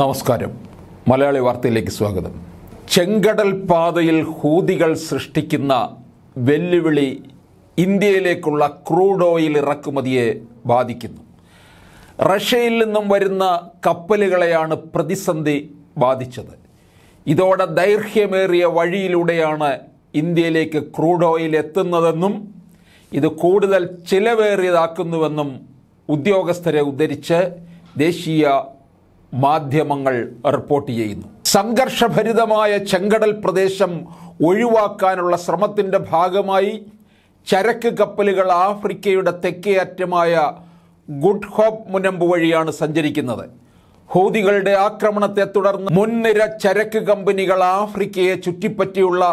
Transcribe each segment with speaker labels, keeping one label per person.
Speaker 1: നമസ്കാരം മലയാളി വാർത്തയിലേക്ക് സ്വാഗതം ചെങ്കടൽ പാതയിൽ ഹൂതികൾ സൃഷ്ടിക്കുന്ന വെല്ലുവിളി ഇന്ത്യയിലേക്കുള്ള ക്രൂഡ് ഓയിൽ ഇറക്കുമതിയെ ബാധിക്കുന്നു റഷ്യയിൽ നിന്നും വരുന്ന കപ്പലുകളെയാണ് പ്രതിസന്ധി ബാധിച്ചത് ഇതോടെ ദൈർഘ്യമേറിയ വഴിയിലൂടെയാണ് ഇന്ത്യയിലേക്ക് ക്രൂഡ് ഓയിൽ എത്തുന്നതെന്നും ഇത് കൂടുതൽ ചിലവേറിയതാക്കുന്നുവെന്നും ഉദ്യോഗസ്ഥരെ ഉദ്ധരിച്ച് ദേശീയ മാധ്യമങ്ങൾ റിപ്പോർട്ട് ചെയ്യുന്നു സംഘർഷഭരിതമായ ചെങ്കടൽ പ്രദേശം ഒഴിവാക്കാനുള്ള ശ്രമത്തിൻ്റെ ഭാഗമായി ചരക്ക് കപ്പലുകൾ ആഫ്രിക്കയുടെ തെക്കേ അറ്റമായ ഗുഡ് ഹോപ്പ് മുനമ്പ് വഴിയാണ് സഞ്ചരിക്കുന്നത് ഹൂതികളുടെ ആക്രമണത്തെ തുടർന്ന് മുൻനിര ചരക്ക് കമ്പനികൾ ആഫ്രിക്കയെ ചുറ്റിപ്പറ്റിയുള്ള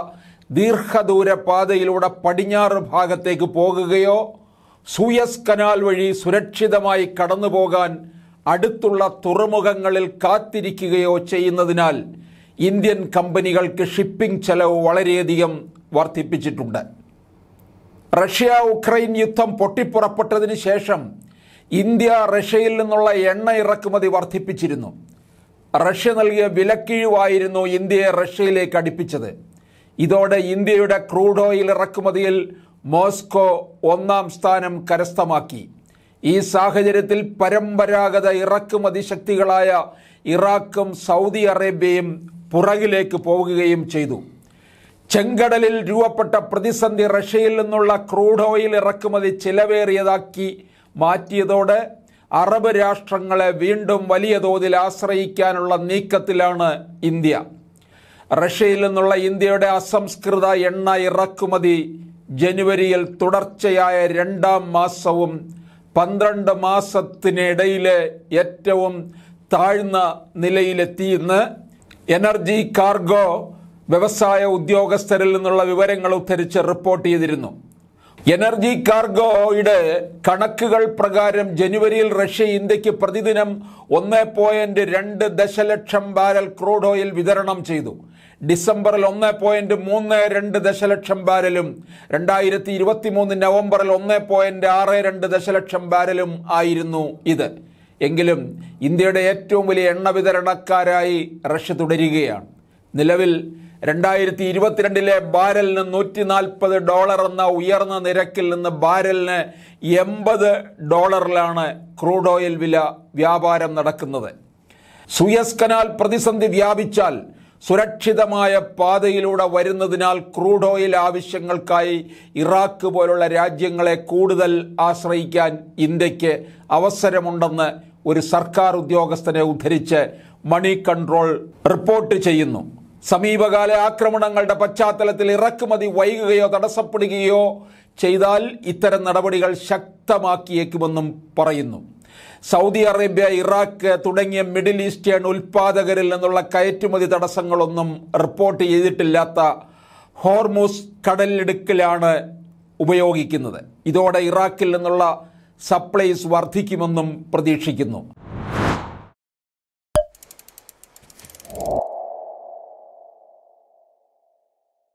Speaker 1: ദീർഘദൂര പാതയിലൂടെ പടിഞ്ഞാറ് ഭാഗത്തേക്ക് പോകുകയോ സൂയസ് കനാൽ വഴി സുരക്ഷിതമായി കടന്നു പോകാൻ അടുത്തുള്ള തുറമുഖങ്ങളിൽ കാത്തിരിക്കുകയോ ചെയ്യുന്നതിനാൽ ഇന്ത്യൻ കമ്പനികൾക്ക് ഷിപ്പിംഗ് ചെലവ് വളരെയധികം വർദ്ധിപ്പിച്ചിട്ടുണ്ട് റഷ്യ ഉക്രൈൻ യുദ്ധം പൊട്ടിപ്പുറപ്പെട്ടതിന് ശേഷം ഇന്ത്യ റഷ്യയിൽ നിന്നുള്ള എണ്ണ ഇറക്കുമതി വർദ്ധിപ്പിച്ചിരുന്നു റഷ്യ നൽകിയ വിലക്കിഴിവായിരുന്നു ഇന്ത്യയെ റഷ്യയിലേക്ക് അടുപ്പിച്ചത് ഇതോടെ ഇന്ത്യയുടെ ക്രൂഡ് ഓയിൽ ഇറക്കുമതിയിൽ മോസ്കോ ഒന്നാം സ്ഥാനം കരസ്ഥമാക്കി ഈ സാഹചര്യത്തിൽ പരമ്പരാഗത ഇറക്കുമതി ശക്തികളായ ഇറാഖും സൗദി അറേബ്യയും പുറകിലേക്ക് പോവുകയും ചെയ്തു ചെങ്കടലിൽ രൂപപ്പെട്ട പ്രതിസന്ധി റഷ്യയിൽ നിന്നുള്ള ക്രൂഡ് ഓയിൽ ഇറക്കുമതി ചിലവേറിയതാക്കി മാറ്റിയതോടെ അറബ് രാഷ്ട്രങ്ങളെ വീണ്ടും വലിയ തോതിൽ ആശ്രയിക്കാനുള്ള നീക്കത്തിലാണ് ഇന്ത്യ റഷ്യയിൽ നിന്നുള്ള ഇന്ത്യയുടെ അസംസ്കൃത എണ്ണ ഇറക്കുമതി ജനുവരിയിൽ തുടർച്ചയായ രണ്ടാം മാസവും പന്ത്രണ്ട് മാസത്തിനിടയിലെ ഏറ്റവും താഴ്ന്ന നിലയിലെത്തിയെന്ന് എനർജി കാർഗോ വ്യവസായ ഉദ്യോഗസ്ഥരിൽ നിന്നുള്ള വിവരങ്ങൾ ഉദ്ധരിച്ച് റിപ്പോർട്ട് ചെയ്തിരുന്നു എനർജി കാർഗോയുടെ കണക്കുകൾ പ്രകാരം ജനുവരിയിൽ റഷ്യ ഇന്ത്യക്ക് പ്രതിദിനം ഒന്ന് പോയിന്റ് രണ്ട് ദശലക്ഷം ബാരൽ ക്രൂഡ് ഓയിൽ വിതരണം ചെയ്തു ഡിസംബറിൽ ഒന്ന് പോയിന്റ് മൂന്ന് രണ്ട് ദശലക്ഷം ബാരലും രണ്ടായിരത്തി ഇരുപത്തി മൂന്ന് നവംബറിൽ ഒന്ന് പോയിന്റ് ആറ് രണ്ട് ദശലക്ഷം ബാരലും ആയിരുന്നു ഇത് എങ്കിലും ഇന്ത്യയുടെ ഏറ്റവും വലിയ എണ്ണ വിതരണക്കാരായി റഷ്യ തുടരുകയാണ് നിലവിൽ രണ്ടായിരത്തി ഇരുപത്തിരണ്ടിലെ ബാരലിന് നൂറ്റി നാൽപ്പത് ഡോളർ എന്ന ഉയർന്ന നിരക്കിൽ നിന്ന് ബാരലിന് എൺപത് ഡോളറിലാണ് ക്രൂഡ് ഓയിൽ വില വ്യാപാരം നടക്കുന്നത് സുയസ് കനാൽ പ്രതിസന്ധി വ്യാപിച്ചാൽ സുരക്ഷിതമായ പാതയിലൂടെ വരുന്നതിനാൽ ക്രൂഡ് ഓയിൽ ആവശ്യങ്ങൾക്കായി ഇറാഖ് പോലുള്ള രാജ്യങ്ങളെ കൂടുതൽ ആശ്രയിക്കാൻ ഇന്ത്യക്ക് അവസരമുണ്ടെന്ന് ഒരു സർക്കാർ ഉദ്യോഗസ്ഥനെ ഉദ്ധരിച്ച് മണി കൺട്രോൾ റിപ്പോർട്ട് ചെയ്യുന്നു സമീപകാല ആക്രമണങ്ങളുടെ പശ്ചാത്തലത്തിൽ ഇറക്കുമതി വൈകുകയോ തടസ്സപ്പെടുകയോ ചെയ്താൽ ഇത്തരം നടപടികൾ ശക്തമാക്കിയേക്കുമെന്നും പറയുന്നു സൗദി അറേബ്യ ഇറാഖ് തുടങ്ങിയ മിഡിൽ ഈസ്റ്റേൺ ഉൽപാദകരിൽ നിന്നുള്ള കയറ്റുമതി തടസ്സങ്ങളൊന്നും റിപ്പോർട്ട് ചെയ്തിട്ടില്ലാത്ത ഹോർമൂസ് കടലിടുക്കിലാണ് ഉപയോഗിക്കുന്നത് ഇതോടെ ഇറാഖിൽ നിന്നുള്ള സപ്ലൈസ് വർദ്ധിക്കുമെന്നും പ്രതീക്ഷിക്കുന്നു